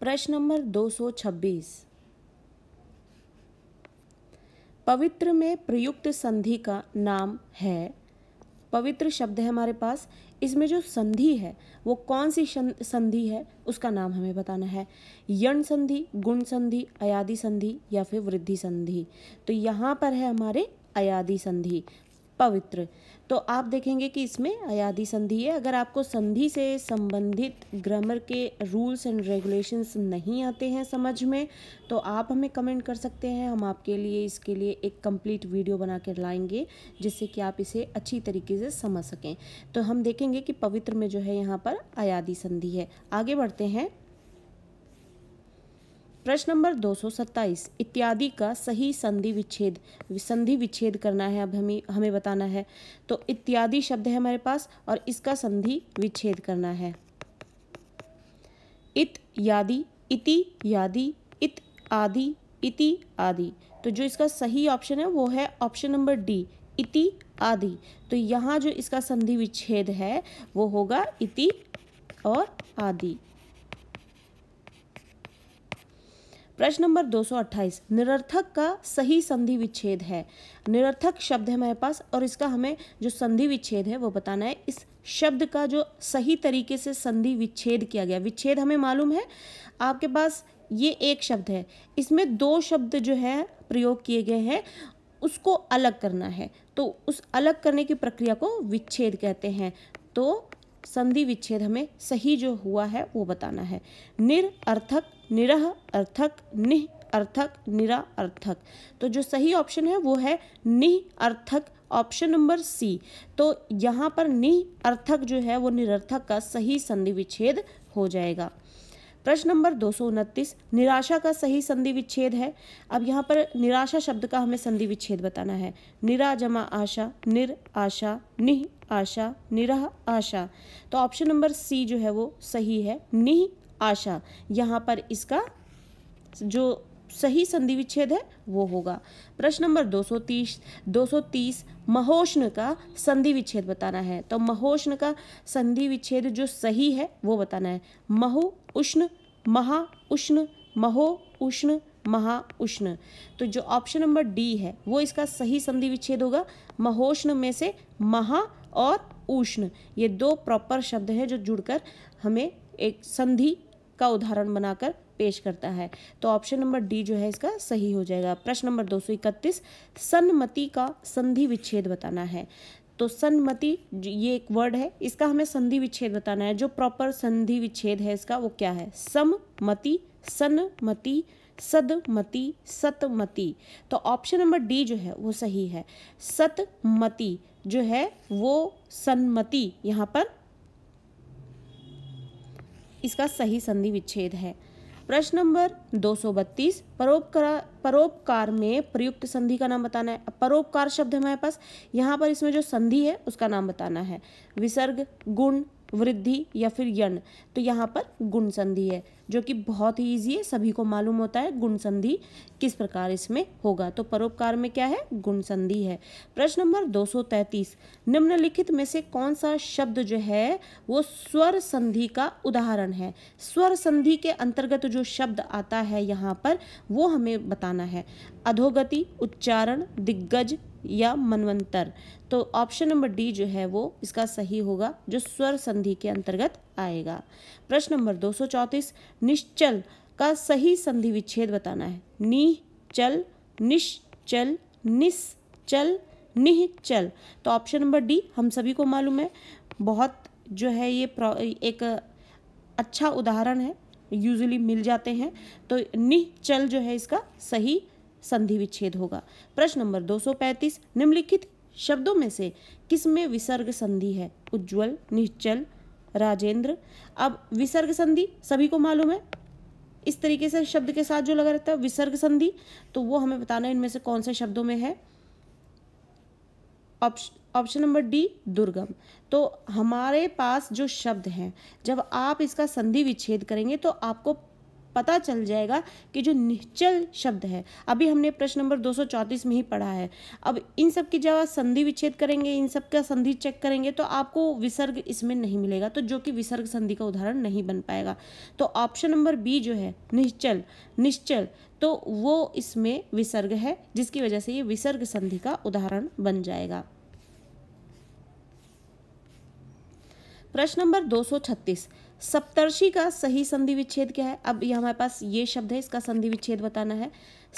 प्रश्न नंबर 226 पवित्र में प्रयुक्त संधि का नाम है पवित्र शब्द है हमारे पास इसमें जो संधि है वो कौन सी संधि है उसका नाम हमें बताना है यण संधि गुण संधि अयादि संधि या फिर वृद्धि संधि तो यहाँ पर है हमारे अयादि संधि पवित्र तो आप देखेंगे कि इसमें अयाधि संधि है अगर आपको संधि से संबंधित ग्रामर के रूल्स एंड रेगुलेशंस नहीं आते हैं समझ में तो आप हमें कमेंट कर सकते हैं हम आपके लिए इसके लिए एक कंप्लीट वीडियो बना कर लाएंगे जिससे कि आप इसे अच्छी तरीके से समझ सकें तो हम देखेंगे कि पवित्र में जो है यहाँ पर अयादी संधि है आगे बढ़ते हैं प्रश्न नंबर 227 इत्यादि का सही संधि विच्छेद संधि विच्छेद करना है अब हमें हमें बताना है तो इत्यादि शब्द है हमारे पास और इसका संधि विच्छेद करना है इत यादि इति यादि इत आदि इति आदि तो जो इसका सही ऑप्शन है वो है ऑप्शन नंबर डी इति आदि तो यहाँ जो इसका संधि विच्छेद है वो होगा इति और आदि प्रश्न नंबर 228 निरर्थक का सही संधि विच्छेद है निरर्थक शब्द है हमारे पास और इसका हमें जो संधि विच्छेद है वो बताना है इस शब्द का जो सही तरीके से संधि विच्छेद किया गया विच्छेद हमें मालूम है आपके पास ये एक शब्द है इसमें दो शब्द जो है प्रयोग किए गए हैं उसको अलग करना है तो उस अलग करने की प्रक्रिया को विच्छेद कहते हैं तो संधि विच्छेद हमें सही जो हुआ है वो बताना है निर अर्थक निरह अर्थक निह अर्थक निरा अर्थक तो जो सही ऑप्शन है वो है निह अर्थक ऑप्शन नंबर सी तो यहाँ पर निह अर्थक जो है वो निरर्थक का सही संधि विच्छेद हो जाएगा प्रश्न नंबर दो निराशा का सही संधि विच्छेद है अब यहाँ पर निराशा शब्द का हमें संधि विच्छेद बताना है निरा जमा आशा निर आशा निह आशा निरह आशा तो ऑप्शन नंबर सी जो है वो सही है निह आशा यहाँ पर इसका जो सही संधि विच्छेद है वो होगा प्रश्न नंबर 230 230 महोष्ण का संधि विच्छेद बताना है तो महोष्ण का संधि विच्छेद जो सही है वो बताना है महो उष्ण महा उष्ण महो उष्ण महा उष्ण तो जो ऑप्शन नंबर डी है वो इसका सही संधि विच्छेद होगा महोष्ण में से महा और उष्ण ये दो प्रॉपर शब्द हैं जो जुड़कर हमें एक संधि का उदाहरण बनाकर पेश करता है तो ऑप्शन नंबर डी जो है इसका सही हो जाएगा प्रश्न नंबर दो सौ इकतीस सन्मति का संधि विच्छेद बताना है तो सन्मति ये एक वर्ड है इसका हमें संधि विच्छेद बताना है जो प्रॉपर संधि विच्छेद है इसका वो क्या है सममति सन्मति सदमति सतमति तो ऑप्शन नंबर डी जो है वो सही है सतमति जो है वो सन्मति यहाँ पर इसका सही संधि विच्छेद है प्रश्न नंबर 232 परोपकार परोपकार में प्रयुक्त संधि का नाम बताना है परोपकार शब्द है हमारे पास यहाँ पर इसमें जो संधि है उसका नाम बताना है विसर्ग गुण वृद्धि या फिर यण तो यहाँ पर गुण संधि है जो कि बहुत ही ईजी है सभी को मालूम होता है गुण संधि किस प्रकार इसमें होगा तो परोपकार में क्या है गुण संधि है प्रश्न नंबर 233 निम्नलिखित में से कौन सा शब्द जो है वो स्वर संधि का उदाहरण है स्वर संधि के अंतर्गत जो शब्द आता है यहाँ पर वो हमें बताना है अधोगति उच्चारण दिग्गज या मनवंतर तो ऑप्शन नंबर डी जो है वो इसका सही होगा जो स्वर संधि के अंतर्गत आएगा प्रश्न नंबर दो निश्चल का सही संधि विच्छेद बताना है चल निश्चल निश्चल निश्चल तो ऑप्शन नंबर डी हम सभी को मालूम है बहुत जो है ये एक अच्छा उदाहरण है यूजुअली मिल जाते हैं तो निश्चल जो है इसका सही संधि विच्छेद होगा प्रश्न नंबर 235 निम्नलिखित शब्दों में से किसमें विसर्ग संधि है उज्ज्वल निश्चल राजेंद्र अब विसर्ग संधि सभी को मालूम है इस तरीके से शब्द के साथ जो लगा रहता है विसर्ग संधि तो वो हमें बताना है इनमें से कौन से शब्दों में है ऑप्शन नंबर डी दुर्गम तो हमारे पास जो शब्द हैं जब आप इसका संधि विच्छेद करेंगे तो आपको पता चल जाएगा कि जो निश्चल शब्द है अभी हमने प्रश्न नंबर 234 में ही पढ़ा है अब इन सब की जब आप संधि विच्छेद करेंगे इन सब का संधि चेक करेंगे तो आपको विसर्ग इसमें नहीं मिलेगा तो जो कि विसर्ग संधि का उदाहरण नहीं बन पाएगा तो ऑप्शन नंबर बी जो है निश्चल निश्चल तो वो इसमें विसर्ग है जिसकी वजह से ये विसर्ग संधि का उदाहरण बन जाएगा प्रश्न नंबर 236 सप्तर्षि का सही संधि विच्छेद क्या है अब यह हमारे पास ये शब्द है इसका संधि विच्छेद बताना है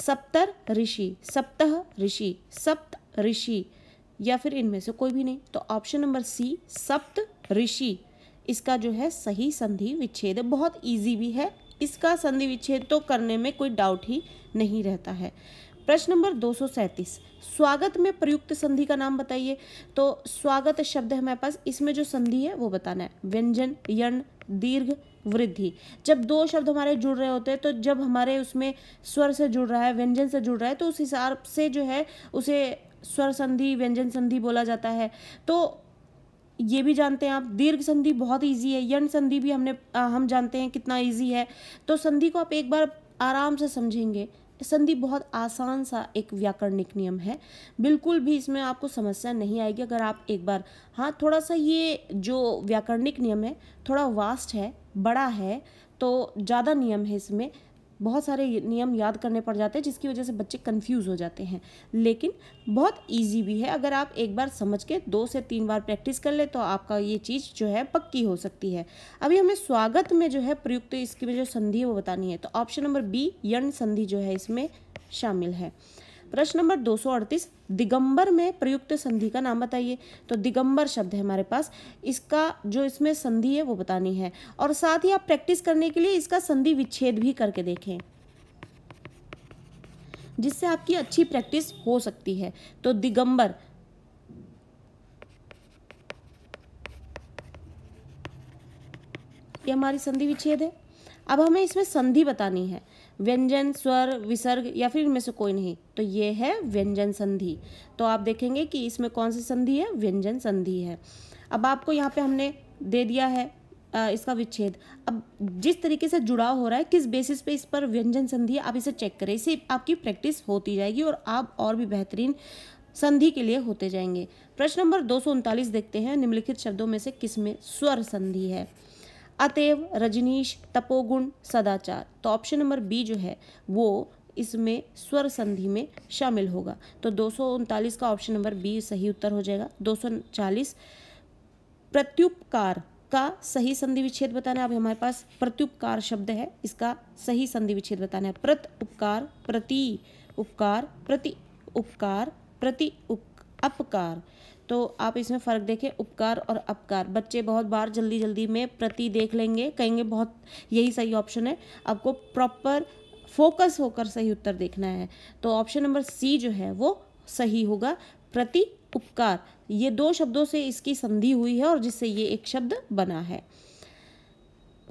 सप्तर ऋषि सप्तः ऋषि सप्त ऋषि या फिर इनमें से कोई भी नहीं तो ऑप्शन नंबर सी सप्त ऋषि इसका जो है सही संधि विच्छेद बहुत ईजी भी है इसका संधि विच्छेद तो करने में कोई डाउट ही नहीं रहता है प्रश्न नंबर दो स्वागत में प्रयुक्त संधि का नाम बताइए तो स्वागत शब्द है हमारे पास इसमें जो संधि है वो बताना है व्यंजन यण दीर्घ वृद्धि जब दो शब्द हमारे जुड़ रहे होते हैं तो जब हमारे उसमें स्वर से जुड़ रहा है व्यंजन से जुड़ रहा है तो उस हिसाब से जो है उसे स्वर संधि व्यंजन संधि बोला जाता है तो ये भी जानते हैं आप दीर्घ संधि बहुत इजी है यण संधि भी हमने आ, हम जानते हैं कितना इजी है तो संधि को आप एक बार आराम से समझेंगे संधि बहुत आसान सा एक व्याकरणिक नियम है बिल्कुल भी इसमें आपको समस्या नहीं आएगी अगर आप एक बार हाँ थोड़ा सा ये जो व्याकरणिक नियम है थोड़ा वास्ट है बड़ा है तो ज़्यादा नियम है इसमें बहुत सारे नियम याद करने पड़ जाते हैं जिसकी वजह से बच्चे कन्फ्यूज़ हो जाते हैं लेकिन बहुत ईजी भी है अगर आप एक बार समझ के दो से तीन बार प्रैक्टिस कर ले तो आपका ये चीज़ जो है पक्की हो सकती है अभी हमें स्वागत में जो है प्रयुक्त इसकी में जो संधि है वो बतानी है तो ऑप्शन नंबर बी यण संधि जो है इसमें शामिल है प्रश्न नंबर 238 दिगंबर में प्रयुक्त संधि का नाम बताइए तो दिगंबर शब्द है हमारे पास इसका जो इसमें संधि है वो बतानी है और साथ ही आप प्रैक्टिस करने के लिए इसका संधि विच्छेद भी करके देखें जिससे आपकी अच्छी प्रैक्टिस हो सकती है तो दिगंबर ये हमारी संधि विच्छेद है अब हमें इसमें संधि बतानी है व्यंजन स्वर विसर्ग या फिर इनमें से कोई नहीं तो ये है व्यंजन संधि तो आप देखेंगे कि इसमें कौन सी संधि है व्यंजन संधि है अब आपको यहाँ पे हमने दे दिया है इसका विच्छेद अब जिस तरीके से जुड़ाव हो रहा है किस बेसिस पे इस पर व्यंजन संधि आप इसे चेक करें इसे आपकी प्रैक्टिस होती जाएगी और आप और भी बेहतरीन संधि के लिए होते जाएंगे प्रश्न नंबर दो देखते हैं निम्नलिखित शब्दों में से किसमें स्वर संधि है अतएव रजनीश तपोगुण सदाचार तो ऑप्शन नंबर बी जो है वो इसमें स्वर संधि में शामिल होगा तो दो का ऑप्शन नंबर बी सही उत्तर हो जाएगा दो प्रत्युपकार का सही संधि विच्छेद बताना अभी हमारे पास प्रत्युपकार शब्द है इसका सही संधि विच्छेद बताना है प्रत उपकार प्रति उपकार प्रति उपकार प्रति उप अपकार तो आप इसमें फ़र्क देखें उपकार और अपकार बच्चे बहुत बार जल्दी जल्दी में प्रति देख लेंगे कहेंगे बहुत यही सही ऑप्शन है आपको प्रॉपर फोकस होकर सही उत्तर देखना है तो ऑप्शन नंबर सी जो है वो सही होगा प्रति उपकार ये दो शब्दों से इसकी संधि हुई है और जिससे ये एक शब्द बना है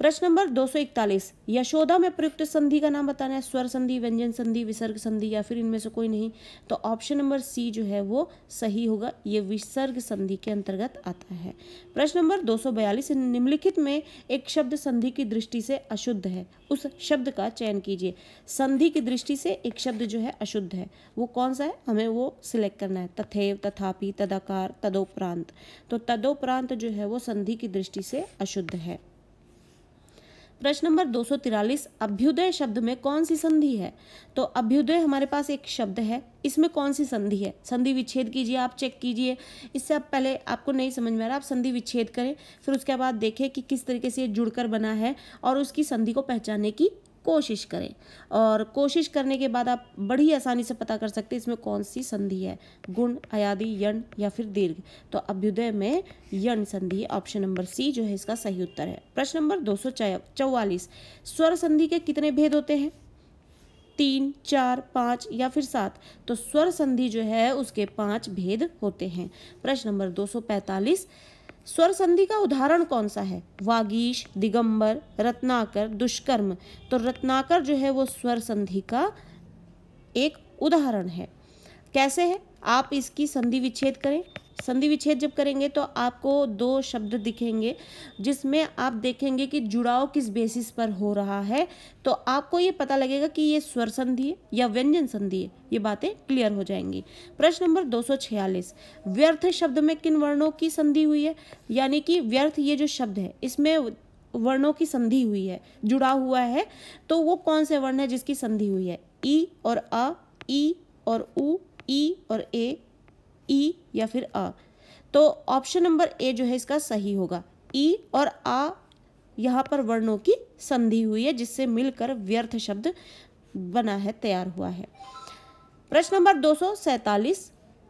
प्रश्न नंबर 241 यशोदा में प्रयुक्त संधि का नाम बताना है स्वर संधि व्यंजन संधि विसर्ग संधि या फिर इनमें से कोई नहीं तो ऑप्शन नंबर सी जो है वो सही होगा ये विसर्ग संधि के अंतर्गत आता है प्रश्न नंबर 242 निम्नलिखित में एक शब्द संधि की दृष्टि से अशुद्ध है उस शब्द का चयन कीजिए संधि की दृष्टि से एक शब्द जो है अशुद्ध है वो कौन सा है हमें वो सिलेक्ट करना है तथेव तथापि तदाकार तदोपरांत तो तदोपरांत जो है वो संधि की दृष्टि से अशुद्ध है प्रश्न नंबर दो अभ्युदय शब्द में कौन सी संधि है तो अभ्युदय हमारे पास एक शब्द है इसमें कौन सी संधि है संधि विच्छेद कीजिए आप चेक कीजिए इससे आप पहले आपको नहीं समझ में आ रहा आप संधि विच्छेद करें फिर उसके बाद देखें कि किस तरीके से ये जुड़कर बना है और उसकी संधि को पहचानने की कोशिश करें और कोशिश करने के बाद आप बड़ी आसानी से पता कर सकते हैं इसमें कौन सी संधि है गुण अयादि यण या फिर दीर्घ तो अभ्युदय में यण संधि ऑप्शन नंबर सी जो है इसका सही उत्तर है प्रश्न नंबर दो स्वर संधि के कितने भेद होते हैं तीन चार पाँच या फिर सात तो स्वर संधि जो है उसके पाँच भेद होते हैं प्रश्न नंबर पैंतालीस स्वर संधि का उदाहरण कौन सा है वागीश दिगंबर रत्नाकर दुष्कर्म तो रत्नाकर जो है वो स्वर संधि का एक उदाहरण है कैसे है आप इसकी संधि विच्छेद करें संधि विच्छेद जब करेंगे तो आपको दो शब्द दिखेंगे जिसमें आप देखेंगे कि जुड़ाव किस बेसिस पर हो रहा है तो आपको ये पता लगेगा कि ये स्वर संधि है या व्यंजन संधि है ये बातें क्लियर हो जाएंगी प्रश्न नंबर 246 व्यर्थ शब्द में किन वर्णों की संधि हुई है यानी कि व्यर्थ ये जो शब्द है इसमें वर्णों की संधि हुई है जुड़ा हुआ है तो वो कौन से वर्ण है जिसकी संधि हुई है ई और अ ई और ऊ ई e और ए ई e या फिर अ तो ऑप्शन नंबर ए जो है इसका सही होगा ई e और आ यहाँ पर वर्णों की संधि हुई है जिससे मिलकर व्यर्थ शब्द बना है तैयार हुआ है प्रश्न नंबर दो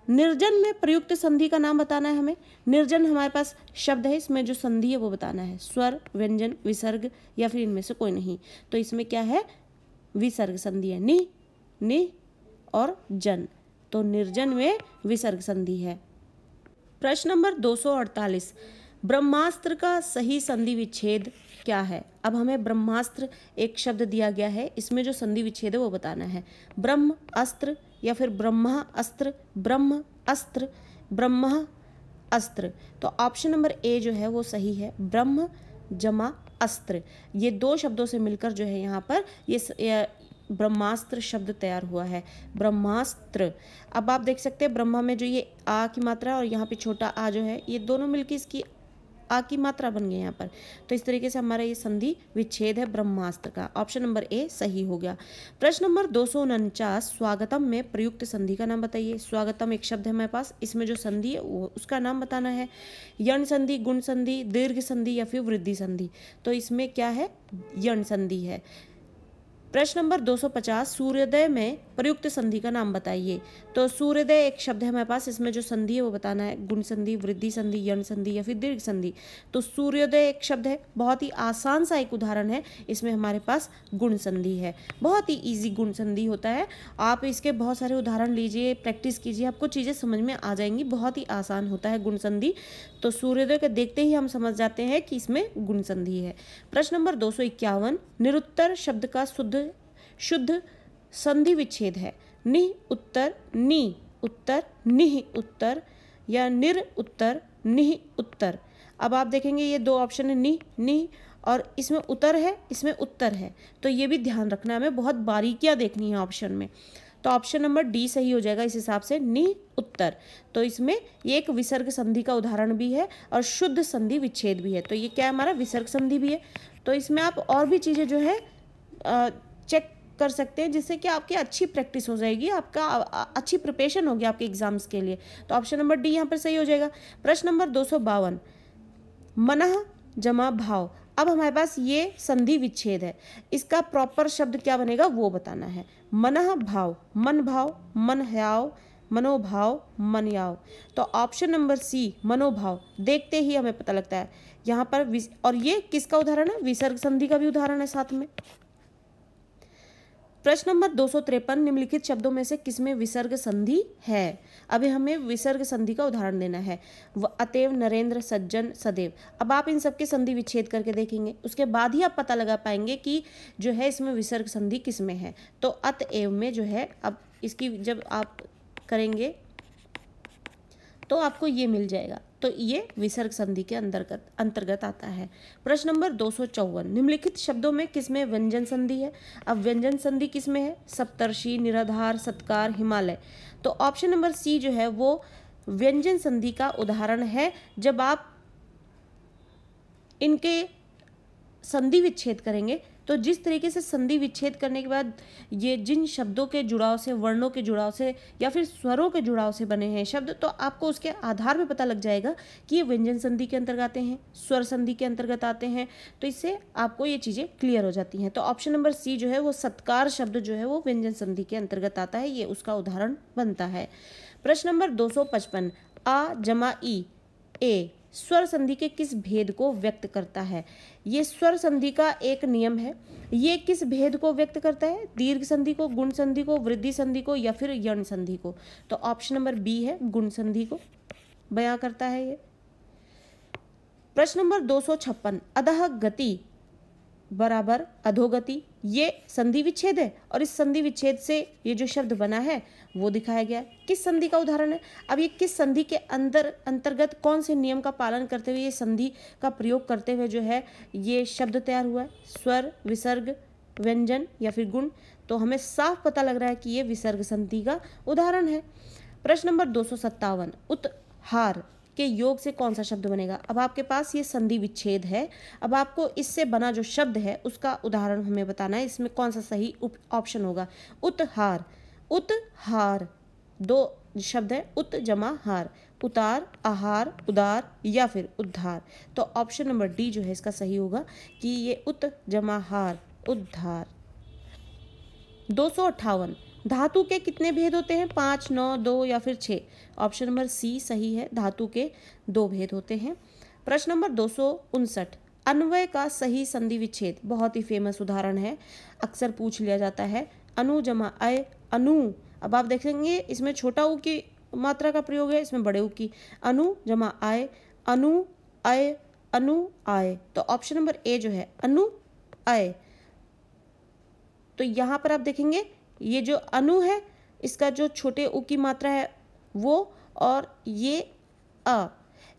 निर्जन में प्रयुक्त संधि का नाम बताना है हमें निर्जन हमारे पास शब्द है इसमें जो संधि है वो बताना है स्वर व्यंजन विसर्ग या फिर इनमें से कोई नहीं तो इसमें क्या है विसर्ग संधि है नि नि और जन तो निर्जन में विसर्ग संधि है प्रश्न नंबर 248 ब्रह्मास्त्र का सही संधि विच्छेद क्या है अब हमें ब्रह्मास्त्र एक शब्द दिया गया है इसमें जो संधि विच्छेद है वो बताना है ब्रह्म अस्त्र या फिर ब्रह्मा अस्त्र ब्रह्म अस्त्र ब्रह्म अस्त्र तो ऑप्शन नंबर ए जो है वो सही है ब्रह्म जमा अस्त्र ये दो शब्दों से मिलकर जो है यहाँ पर ये ब्रह्मास्त्र शब्द तैयार हुआ है ब्रह्मास्त्र अब आप देख सकते हैं ब्रह्मा में जो ये आ की मात्रा और यहाँ पे छोटा आ जो है ये दोनों मिलकर इसकी आ की मात्रा बन गई यहाँ पर तो इस तरीके से हमारा ये संधि विच्छेद है ब्रह्मास्त्र का ऑप्शन नंबर ए सही हो गया प्रश्न नंबर दो स्वागतम में प्रयुक्त संधि का नाम बताइए स्वागतम एक शब्द है हमारे पास इसमें जो संधि है वो उसका नाम बताना है यण संधि गुण संधि दीर्घ संधि या फिर वृद्धि संधि तो इसमें क्या है यण संधि है प्रश्न नंबर 250 सूर्योदय में प्रयुक्त संधि का नाम बताइए तो सूर्योदय एक शब्द है हमारे पास इसमें जो संधि है वो बताना है गुण संधि वृद्धि संधि यण संधि या फिर दीर्घ संधि तो सूर्योदय एक शब्द है बहुत ही आसान सा एक उदाहरण है इसमें हमारे पास गुण संधि है बहुत ही ईजी गुण संधि होता है आप इसके बहुत सारे उदाहरण लीजिए प्रैक्टिस कीजिए आपको चीज़ें समझ में आ जाएंगी बहुत ही आसान होता है गुण संधि तो सूर्योदय के देखते ही हम समझ जाते हैं कि इसमें गुण संधि है प्रश्न नंबर दो निरुत्तर शब्द का शुद्ध शुद्ध संधि विच्छेद है निह उत्तर नी उत्तर निह उत्तर या निर उत्तर निह उत्तर अब आप देखेंगे ये दो ऑप्शन है निह निह और इसमें उत्तर है इसमें उत्तर है तो ये भी ध्यान रखना है हमें बहुत बारीकियाँ देखनी है ऑप्शन में तो ऑप्शन नंबर डी सही हो जाएगा इस हिसाब से नि उत्तर तो इसमें ये एक विसर्ग संधि का उदाहरण भी है और शुद्ध संधि विच्छेद भी है तो ये क्या हमारा विसर्ग संधि भी है तो इसमें आप और भी चीज़ें जो है चेक कर सकते हैं जिससे कि आपकी अच्छी प्रैक्टिस हो जाएगी आपका अच्छी प्रिपेशन होगी आपके एग्जाम्स के लिए तो ऑप्शन नंबर डी यहाँ पर सही हो जाएगा प्रश्न नंबर दो सौ बावन मनह जमा भाव अब हमारे पास ये संधि विच्छेद है इसका प्रॉपर शब्द क्या बनेगा वो बताना है मन भाव मन भाव मन हयाव मनोभाव मनयाव तो ऑप्शन नंबर सी मनोभाव देखते ही हमें पता लगता है यहाँ पर और ये किसका उदाहरण है विसर्ग संधि का भी उदाहरण है साथ में प्रश्न नंबर दो निम्नलिखित शब्दों में से किसमें विसर्ग संधि है अभी हमें विसर्ग संधि का उदाहरण देना है अतएव नरेंद्र सज्जन सदैव अब आप इन सबके संधि विच्छेद करके देखेंगे उसके बाद ही आप पता लगा पाएंगे कि जो है इसमें विसर्ग संधि किसमें है तो अतएव में जो है अब इसकी जब आप करेंगे तो आपको ये मिल जाएगा तो ये विसर्ग संधि के अंतर्गत अंतर्गत आता है प्रश्न नंबर दो निम्नलिखित शब्दों में किसमें व्यंजन संधि है अब व्यंजन संधि किसमें है सप्तर्षि निराधार सत्कार हिमालय तो ऑप्शन नंबर सी जो है वो व्यंजन संधि का उदाहरण है जब आप इनके संधि विच्छेद करेंगे तो जिस तरीके से संधि विच्छेद करने के बाद ये जिन शब्दों के जुड़ाव से वर्णों के जुड़ाव से या फिर स्वरों के जुड़ाव से बने हैं शब्द तो आपको उसके आधार पर पता लग जाएगा कि ये व्यंजन संधि के अंतर्गत आते हैं स्वर संधि के अंतर्गत आते हैं तो इससे आपको ये चीज़ें क्लियर हो जाती हैं तो ऑप्शन नंबर सी जो है वो सत्कार शब्द जो है वो व्यंजन संधि के अंतर्गत आता है ये उसका उदाहरण बनता है प्रश्न नंबर दो आ जमा ई ए स्वर संधि के किस भेद को व्यक्त करता है ये स्वर संधि का एक नियम है ये किस भेद को व्यक्त करता है दीर्घ संधि को गुण संधि को वृद्धि संधि को या फिर यण संधि को तो ऑप्शन नंबर बी है गुण संधि को बया करता है ये प्रश्न नंबर दो सौ छप्पन अदह गति बराबर अधोगति ये संधि विच्छेद है और इस संधि विच्छेद से ये जो शब्द बना है वो दिखाया गया किस संधि का उदाहरण है अब ये किस संधि के अंदर अंतर्गत कौन से नियम का पालन करते हुए ये संधि का प्रयोग करते हुए जो है ये शब्द तैयार हुआ है स्वर विसर्ग व्यंजन या फिर गुण तो हमें साफ पता लग रहा है कि ये विसर्ग संधि का उदाहरण है प्रश्न नंबर दो सौ सत्तावन उत्हार के योग से कौन सा शब्द बनेगा अब आपके पास ये संधि विच्छेद है अब आपको इससे बना जो शब्द है उसका उदाहरण हमें बताना है इसमें कौन सा सही ऑप्शन होगा उत्हार उत्हार दो शब्द है उत जमा हार उतार आहार उदार या फिर उद्धार तो ऑप्शन नंबर डी जो है इसका सही होगा कि ये उत जमा हार उद्धार दो सौ अट्ठावन धातु के कितने भेद होते हैं पाँच नौ दो या फिर छः ऑप्शन नंबर सी सही है धातु के दो भेद होते हैं प्रश्न नंबर दो अन्वय का सही संधि विच्छेद बहुत ही फेमस उदाहरण है अक्सर पूछ लिया जाता है अनु जमा अय अनु अब आप देखेंगे इसमें छोटा ऊ की मात्रा का प्रयोग है इसमें बड़े ऊ की अनु जमा आय अनु अय अनु आय तो ऑप्शन नंबर ए जो है अनु अय तो यहाँ पर आप देखेंगे ये जो अनु है इसका जो छोटे उ की मात्रा है वो और ये अ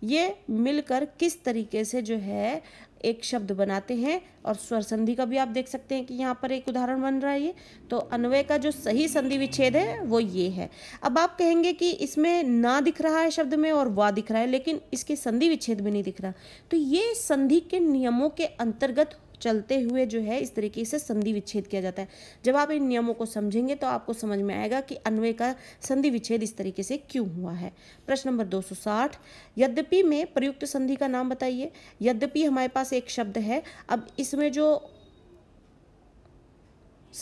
ये मिलकर किस तरीके से जो है एक शब्द बनाते हैं और स्वर संधि का भी आप देख सकते हैं कि यहाँ पर एक उदाहरण बन रहा है ये तो अन्वय का जो सही संधि विच्छेद है वो ये है अब आप कहेंगे कि इसमें ना दिख रहा है शब्द में और वा दिख रहा है लेकिन इसके संधि विच्छेद में नहीं दिख रहा तो ये संधि के नियमों के अंतर्गत चलते हुए जो है इस तरीके से संधि विच्छेद किया जाता है जब आप इन नियमों को समझेंगे तो आपको समझ में आएगा कि अन्वय का संधि विच्छेद इस तरीके से क्यों हुआ है प्रश्न नंबर 260 यद्यपि में प्रयुक्त संधि का नाम बताइए यद्यपि हमारे पास एक शब्द है अब इसमें जो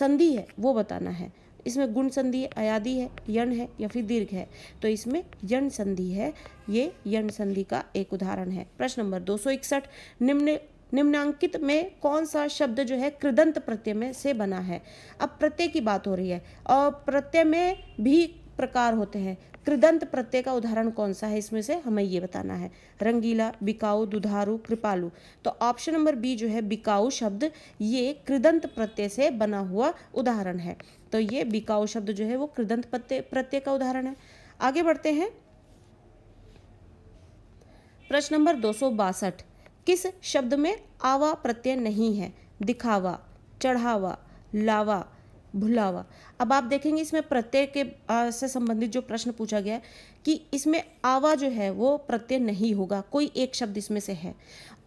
संधि है वो बताना है इसमें गुण संधि है अयादि है यण है या फिर दीर्घ है तो इसमें यण संधि है ये यण संधि का एक उदाहरण है प्रश्न नंबर 261 निम्न निम्नांकित में कौन सा शब्द जो है कृदंत प्रत्यय में से बना है अब प्रत्यय की बात हो रही है और प्रत्यय में भी प्रकार होते हैं कृदंत प्रत्यय का उदाहरण कौन सा है इसमें से हमें ये बताना है रंगीला बिकाऊ दुधारू कृपालु तो ऑप्शन नंबर बी जो है बिकाऊ शब्द ये कृदंत प्रत्यय से बना हुआ उदाहरण है तो ये बिकाऊ शब्द जो है वो कृदंत प्रत्यय का उदाहरण है आगे बढ़ते हैं प्रश्न नंबर दो सौ बासठ किस शब्द में आवा प्रत्यय नहीं है दिखावा चढ़ावा लावा भुलावा अब आप देखेंगे इसमें प्रत्यय के आ, से संबंधित जो प्रश्न पूछा गया है कि इसमें आवा जो है वो प्रत्यय नहीं होगा कोई एक शब्द इसमें से है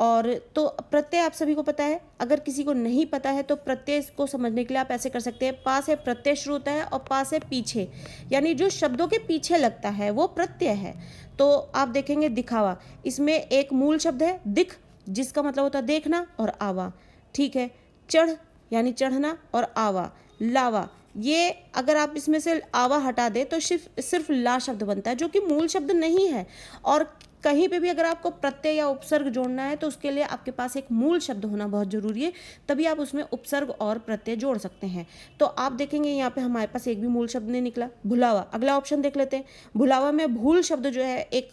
और तो प्रत्यय आप सभी को पता है अगर किसी को नहीं पता है तो प्रत्यय को समझने के लिए आप ऐसे कर सकते हैं पास है प्रत्यय शुरू होता है और पास है पीछे यानी जो शब्दों के पीछे लगता है वो प्रत्यय है तो आप देखेंगे दिखावा इसमें एक मूल शब्द है दिख जिसका मतलब होता है देखना और आवा ठीक है चढ़ यानी चढ़ना और आवा लावा ये अगर आप इसमें से आवा हटा दें तो सिर्फ सिर्फ ला शब्द बनता है जो कि मूल शब्द नहीं है और कहीं पे भी अगर आपको प्रत्यय या उपसर्ग जोड़ना है तो उसके लिए आपके पास एक मूल शब्द होना बहुत जरूरी है तभी आप उसमें उपसर्ग और प्रत्यय जोड़ सकते हैं तो आप देखेंगे यहाँ पे हमारे पास एक भी मूल शब्द नहीं निकला भुलावा अगला ऑप्शन देख लेते हैं भुलावा में भूल शब्द जो है एक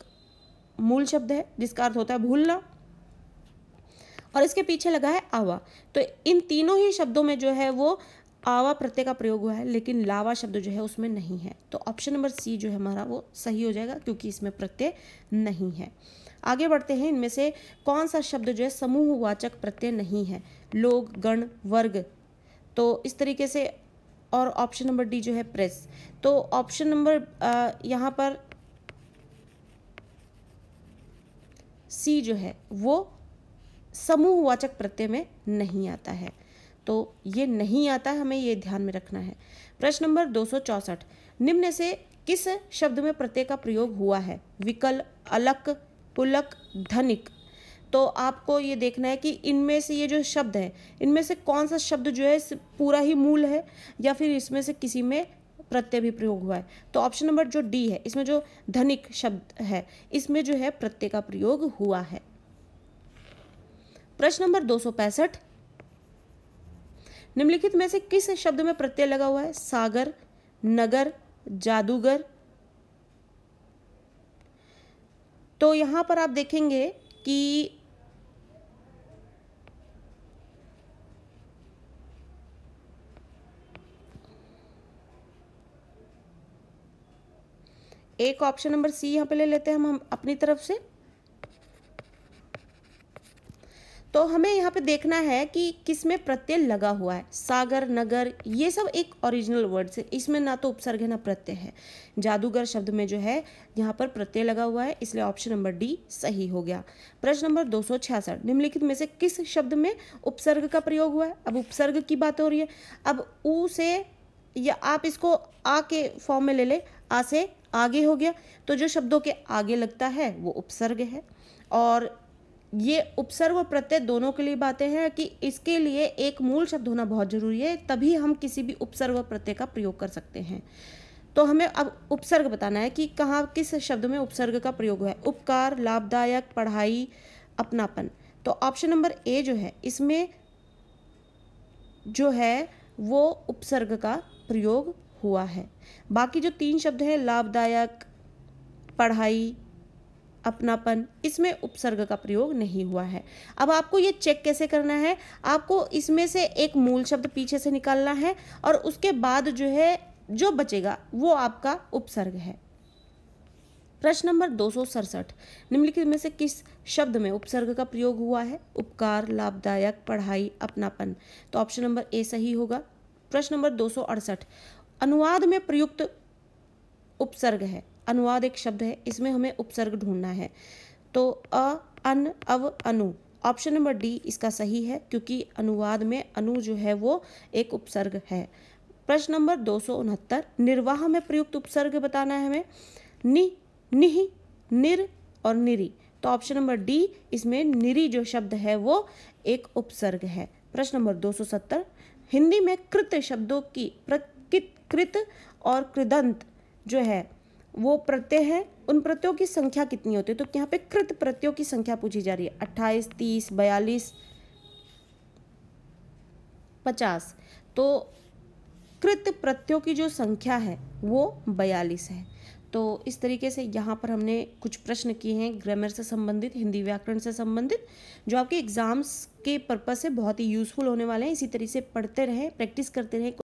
मूल शब्द है जिसका अर्थ होता है भूलना और इसके पीछे लगा है आवा तो इन तीनों ही शब्दों में जो है वो आवा प्रत्यय का प्रयोग हुआ है लेकिन लावा शब्द जो है उसमें नहीं है तो ऑप्शन नंबर सी जो है हमारा वो सही हो जाएगा क्योंकि इसमें प्रत्यय नहीं है आगे बढ़ते हैं इनमें से कौन सा शब्द जो है समूहवाचक प्रत्यय नहीं है लोग गण वर्ग तो इस तरीके से और ऑप्शन नंबर डी जो है प्रेस तो ऑप्शन नंबर यहाँ पर सी जो है वो समूहवाचक प्रत्यय में नहीं आता है तो ये नहीं आता है हमें ये ध्यान में रखना है प्रश्न नंबर दो निम्न से किस शब्द में प्रत्यय का प्रयोग हुआ है विकल अलक पुलक धनिक तो आपको ये देखना है कि इनमें से ये जो शब्द है इनमें से कौन सा शब्द जो है पूरा ही मूल है या फिर इसमें से किसी में प्रत्यय भी प्रयोग हुआ है तो ऑप्शन नंबर जो डी है इसमें जो धनिक शब्द है इसमें जो है प्रत्यय का प्रयोग हुआ है प्रश्न नंबर दो निम्नलिखित में से किस शब्द में प्रत्यय लगा हुआ है सागर नगर जादूगर तो यहां पर आप देखेंगे कि एक ऑप्शन नंबर सी यहां पे ले लेते हैं हम अपनी तरफ से तो हमें यहाँ पे देखना है कि किस में प्रत्यय लगा हुआ है सागर नगर ये सब एक ओरिजिनल वर्ड से इसमें ना तो उपसर्ग है ना प्रत्यय है जादूगर शब्द में जो है यहाँ पर प्रत्यय लगा हुआ है इसलिए ऑप्शन नंबर डी सही हो गया प्रश्न नंबर दो निम्नलिखित में से किस शब्द में उपसर्ग का प्रयोग हुआ है अब उपसर्ग की बात हो रही है अब ऊ से या आप इसको आ के फॉर्म में ले ले आ से आगे हो गया तो जो शब्दों के आगे लगता है वो उपसर्ग है और ये उपसर्ग प्रत्यय दोनों के लिए बातें हैं कि इसके लिए एक मूल शब्द होना बहुत ज़रूरी है तभी हम किसी भी उपसर्ग प्रत्यय का प्रयोग कर सकते हैं तो हमें अब उपसर्ग बताना है कि कहाँ किस शब्द में उपसर्ग का प्रयोग है उपकार लाभदायक पढ़ाई अपनापन तो ऑप्शन नंबर ए जो है इसमें जो है वो उपसर्ग का प्रयोग हुआ है बाकी जो तीन शब्द हैं लाभदायक पढ़ाई अपनापन इसमें उपसर्ग का प्रयोग नहीं हुआ है अब आपको ये चेक कैसे करना है आपको इसमें से एक मूल शब्द पीछे से निकालना है और उसके बाद जो है जो बचेगा वो आपका उपसर्ग है प्रश्न नंबर दो निम्नलिखित में से किस शब्द में उपसर्ग का प्रयोग हुआ है उपकार लाभदायक पढ़ाई अपनापन तो ऑप्शन नंबर ए सही होगा प्रश्न नंबर दो अनुवाद में प्रयुक्त उपसर्ग है अनुवाद एक शब्द है इसमें हमें उपसर्ग ढूंढना है तो अ अन अव अनु ऑप्शन नंबर डी इसका सही है क्योंकि अनुवाद में अनु जो है वो एक उपसर्ग है प्रश्न नंबर दो निर्वाह में प्रयुक्त उपसर्ग बताना है हमें नि निह निर और निरी तो ऑप्शन नंबर डी इसमें निरी जो शब्द है वो एक उपसर्ग है प्रश्न नंबर 270 हिंदी में कृत शब्दों की प्रकृत कृत और कृदंत जो है वो प्रत्यय हैं उन प्रत्ययों की संख्या कितनी होती है तो यहाँ पे कृत प्रत्ययों की संख्या पूछी जा रही है अट्ठाईस तीस बयालीस पचास तो कृत प्रत्ययों की जो संख्या है वो बयालीस है तो इस तरीके से यहाँ पर हमने कुछ प्रश्न किए हैं ग्रामर से संबंधित हिंदी व्याकरण से संबंधित जो आपके एग्ज़ाम्स के पर्पज़ से बहुत ही यूज़फुल होने वाले हैं इसी तरीके से पढ़ते रहें प्रैक्टिस करते रहें